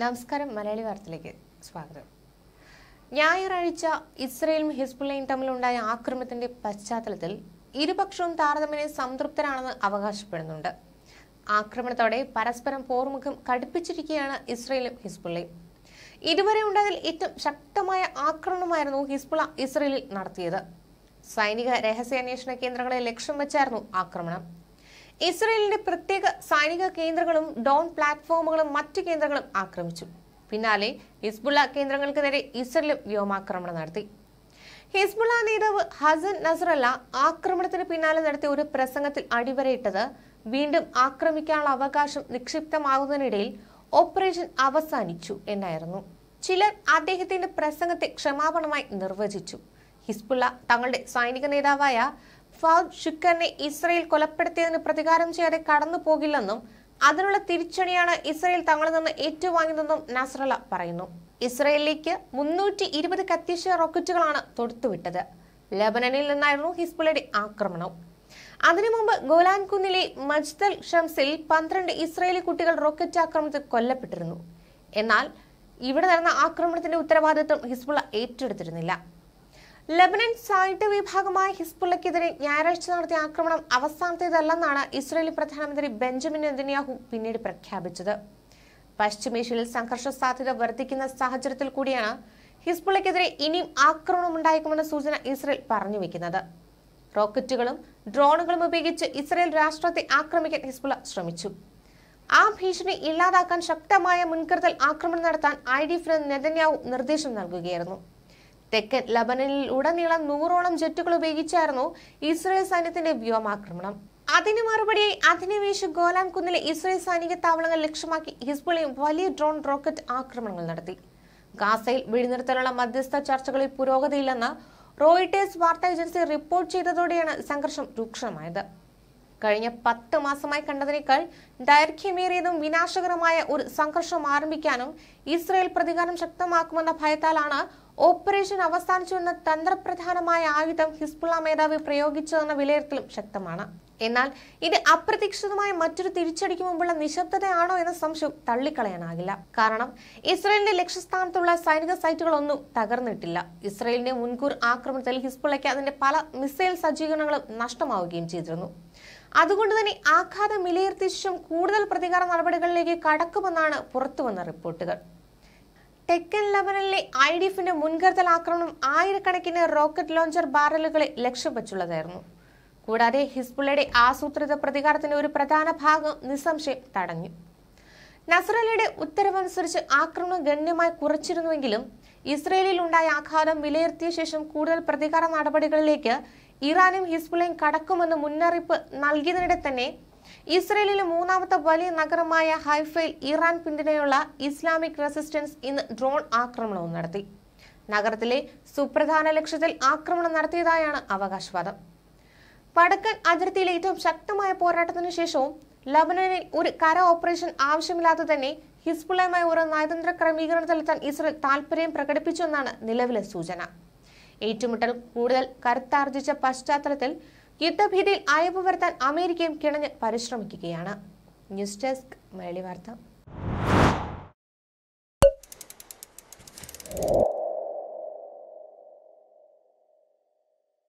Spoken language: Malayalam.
നമസ്കാരം മലയാളി വാർത്തയിലേക്ക് സ്വാഗതം ഞായറാഴ്ച ഇസ്രയേലും ഹിസ്ബുള്ളയും തമ്മിലുണ്ടായ ആക്രമണത്തിന്റെ പശ്ചാത്തലത്തിൽ ഇരുപക്ഷവും താരതമ്യേന സംതൃപ്തരാണെന്ന് അവകാശപ്പെടുന്നുണ്ട് ആക്രമണത്തോടെ പരസ്പരം പോർമുഖം കടുപ്പിച്ചിരിക്കുകയാണ് ഇസ്രയേലും ഹിസ്ബുള്ളയും ഇതുവരെ ഉണ്ടായതിൽ ഏറ്റവും ശക്തമായ ആക്രമണമായിരുന്നു ഹിസ്ബുള ഇസ്രയേലിൽ നടത്തിയത് സൈനിക രഹസ്യാന്വേഷണ കേന്ദ്രങ്ങളെ ലക്ഷ്യം വെച്ചായിരുന്നു ആക്രമണം ഇസ്രയേലിന്റെ പ്രത്യേക സൈനിക കേന്ദ്രങ്ങളും ഡോൺ പ്ലാറ്റ്ഫോമുകളും മറ്റ് കേന്ദ്രങ്ങളും ആക്രമിച്ചു പിന്നാലെ ഹിസ്ബുള്ള കേന്ദ്രങ്ങൾക്ക് നേരെ ഇസ്രയേലും വ്യോമാക്രമണം നടത്തി ഹിസ്ബുള്ള നേതാവ് ഹസൻ നസറല്ല ആക്രമണത്തിന് പിന്നാലെ നടത്തിയ ഒരു പ്രസംഗത്തിൽ അടിവരയിട്ടത് വീണ്ടും ആക്രമിക്കാനുള്ള അവകാശം നിക്ഷിപ്തമാകുന്നതിനിടയിൽ ഓപ്പറേഷൻ അവസാനിച്ചു എന്നായിരുന്നു ചിലർ അദ്ദേഹത്തിന്റെ പ്രസംഗത്തെ ക്ഷമാപണമായി നിർവചിച്ചു ഹിസ്ബുള്ള തങ്ങളുടെ സൈനിക നേതാവായ ഫൗദ് ഷുക്കറിനെ ഇസ്രയേൽ കൊലപ്പെടുത്തിയതിന് പ്രതികാരം ചെയ്യാതെ കടന്നു പോകില്ലെന്നും അതിനുള്ള തിരിച്ചടിയാണ് ഇസ്രയേൽ തങ്ങളിൽ നിന്ന് ഏറ്റുവാങ്ങിയതെന്നും നസ്രല പറയുന്നു ഇസ്രയേലിലേക്ക് മുന്നൂറ്റി ഇരുപത് കത്തീശ റോക്കറ്റുകളാണ് തൊടുത്തുവിട്ടത് ലബനനിൽ നിന്നായിരുന്നു ഹിസ്ബുളയുടെ ആക്രമണം അതിനു മുമ്പ് ഗോലാൻ കുന്നിലെ മജ്ദൽ ഷംസിൽ പന്ത്രണ്ട് ഇസ്രയേലി കുട്ടികൾ റോക്കറ്റ് ആക്രമണത്തിൽ കൊല്ലപ്പെട്ടിരുന്നു എന്നാൽ ഇവിടെ നടന്ന ആക്രമണത്തിന്റെ ഉത്തരവാദിത്വം ഹിസ്ബുള ഏറ്റെടുത്തിരുന്നില്ല ലബനൻ സായുധ വിഭാഗമായ ഹിസ്ബുള്ളക്കെതിരെ ഞായറാഴ്ച നടത്തിയ ആക്രമണം അവസാനത്തേതല്ലെന്നാണ് ഇസ്രയേലി പ്രധാനമന്ത്രി ബെഞ്ചമിൻ നെതന്യാഹു പിന്നീട് പ്രഖ്യാപിച്ചത് പശ്ചിമേഷ്യയിൽ സംഘർഷ സാധ്യത വർദ്ധിക്കുന്ന സാഹചര്യത്തിൽ കൂടിയാണ് ഹിസ്ബുള്ളക്കെതിരെ ഇനിയും ആക്രമണം ഉണ്ടായേക്കുമെന്ന സൂചന ഇസ്രയേൽ പറഞ്ഞു വെക്കുന്നത് റോക്കറ്റുകളും ഡ്രോണുകളും ഉപയോഗിച്ച് ഇസ്രയേൽ രാഷ്ട്രത്തെ ആക്രമിക്കാൻ ഹിസ്ബുള്ള ശ്രമിച്ചു ആ ഭീഷണി ഇല്ലാതാക്കാൻ ശക്തമായ മുൻകരുതൽ ആക്രമണം നടത്താൻ ഐ ഡി എഫിന് നെതന്യാഹു നിർദ്ദേശം നൽകുകയായിരുന്നു തെക്കൻ ലബനനിൽ ഉടനീളം നൂറോളം ജെറ്റുകൾ ഉപയോഗിച്ചായിരുന്നു ഇസ്രയേൽ സൈന്യത്തിന്റെ വ്യോമാക്രമണം അതിന് മറുപടിയായി അധിനിവേശ ഗോലാം കുന്നിലെ ഇസ്രയേൽ സൈനിക താവളങ്ങൾ ലക്ഷ്യമാക്കി ഹിസ്ബുളിയും വലിയ ഡ്രോൺ റോക്കറ്റ് ആക്രമണങ്ങൾ നടത്തി ഗാസയിൽ വെടിനിർത്തലുള്ള മധ്യസ്ഥ ചർച്ചകളിൽ പുരോഗതിയില്ലെന്ന് റോയിട്ടേഴ്സ് വാർത്താ ഏജൻസി റിപ്പോർട്ട് ചെയ്തതോടെയാണ് സംഘർഷം രൂക്ഷമായത് കഴിഞ്ഞ പത്ത് മാസമായി കണ്ടതിനേക്കാൾ ദൈർഘ്യമേറിയതും വിനാശകരമായ ഒരു സംഘർഷം ആരംഭിക്കാനും ഇസ്രയേൽ പ്രതികാരം ശക്തമാക്കുമെന്ന ഭയത്താലാണ് ഓപ്പറേഷൻ അവസാനിച്ചുവെന്ന തന്ത്രപ്രധാനമായ ആയുധം ഹിസ്ബുള മേധാവി പ്രയോഗിച്ചതെന്ന വിലയിരുത്തലും ശക്തമാണ് എന്നാൽ ഇത് അപ്രതീക്ഷിതമായ മറ്റൊരു തിരിച്ചടിക്ക് മുമ്പുള്ള നിശബ്ദതയാണോ എന്ന സംശയം തള്ളിക്കളയാനാകില്ല കാരണം ഇസ്രയേലിന്റെ ലക്ഷ്യസ്ഥാനത്തുള്ള സൈനിക സൈറ്റുകളൊന്നും തകർന്നിട്ടില്ല ഇസ്രയേലിന്റെ മുൻകൂർ ആക്രമണത്തിൽ ഹിസ്ബുള്ളയ്ക്ക് അതിന്റെ പല മിസൈൽ സജ്ജീകരണങ്ങളും നഷ്ടമാവുകയും ചെയ്തിരുന്നു അതുകൊണ്ട് തന്നെ ആഘാതം വിലയിരുത്തിയ ശേഷം കൂടുതൽ പ്രതികാര നടപടികളിലേക്ക് കടക്കുമെന്നാണ് പുറത്തുവന്ന റിപ്പോർട്ടുകൾ ടെക്കൻ ലബനനിലെ ഐ ഡി എഫിന്റെ മുൻകരുതൽ ആക്രമണം ആയിരക്കണക്കിന് റോക്കറ്റ് ലോഞ്ചർ ബാരലുകളെ ലക്ഷ്യം വച്ചുള്ളതായിരുന്നു കൂടാതെ ഹിസ്ബുള്ളയുടെ ആസൂത്രിത പ്രതികാരത്തിന്റെ ഒരു പ്രധാന ഭാഗം നിസ്സംശയം തടഞ്ഞു നസ്രലയുടെ ഉത്തരവനുസരിച്ച് ആക്രമണം ഗണ്യമായി കുറച്ചിരുന്നുവെങ്കിലും ഇസ്രയേലിൽ ഉണ്ടായ ആഘാതം വിലയിരുത്തിയ ശേഷം കൂടുതൽ പ്രതികാര നടപടികളിലേക്ക് ഇറാനും ഹിസ്ബുള്ളയും കടക്കുമെന്ന് മുന്നറിയിപ്പ് നൽകിയതിനിടെ തന്നെ ഇസ്രയേലിലെ മൂന്നാമത്തെ വലിയ നഗരമായ ഹൈഫയിൽ ഇറാൻ പിന്തുണയുള്ള ഇസ്ലാമിക് റെസിസ്റ്റൻസ് ഇന്ന് ഡ്രോൺ ആക്രമണവും നടത്തി നഗരത്തിലെ സുപ്രധാന ലക്ഷ്യത്തിൽ ആക്രമണം നടത്തിയതായാണ് അവകാശവാദം വടക്കൻ അതിർത്തിയിലെ ഏറ്റവും ശക്തമായ പോരാട്ടത്തിനു ശേഷവും ലബനനിൽ ഒരു കര ഓപ്പറേഷൻ ആവശ്യമില്ലാതെ തന്നെ ഹിസ്ബുള്ളയുമായി ഒരു നയതന്ത്ര ക്രമീകരണത്തിലെത്താൻ ഇസ്രയേൽ താൽപര്യം പ്രകടിപ്പിച്ചുവെന്നാണ് നിലവിലെ സൂചന ഏറ്റുമുട്ടൽ കൂടുതൽ കരുത്താർജിച്ച പശ്ചാത്തലത്തിൽ യുദ്ധഭീതിയിൽ അയവ് വരുത്താൻ അമേരിക്കയും കിണഞ്ഞ് പരിശ്രമിക്കുകയാണ് ന്യൂസ് ഡെസ്ക് മലയാളി വാർത്ത